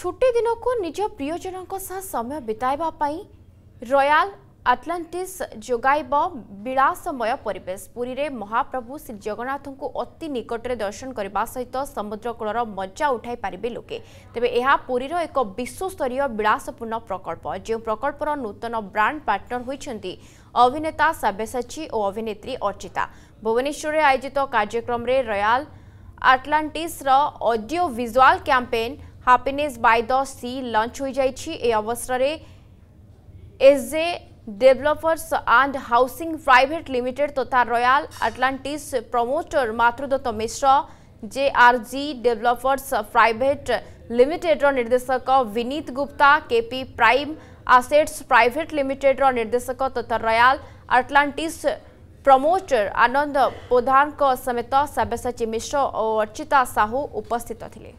छुट्टी दिन को निज प्रियजन समय बीतवापी रयाल आटलांटिस् जगैब विलासमय परेश पुरी में महाप्रभु श्रीजगन्नाथ को अति निकटे दर्शन करने सहित समुद्रकूल मजा उठाई पारे लोके तेज यह पुरीर एक विश्वस्तरीय विलासपूर्ण प्रकल्प जो प्रकल्पर नूतन ब्रांड पार्टनर होती अभिनेता सब्यसाची और अभिनेत्री अर्चिता भुवनेश्वर आयोजित कार्यक्रम royal audio visual campaign happiness by the sea launch हो अवसर में AJ developers and housing private limited तथा तो royal Atlantis promoter Matrudatta Mishra J R G developers private limited निर्देशक Vineet Gupta KP prime assets private limited निर्देशक तथा तो रयाल आटलांटिस् प्रमोटर आनंद प्रधान समेत सब्यसाची मिश्र और अर्चिता साहू उपस्थित थे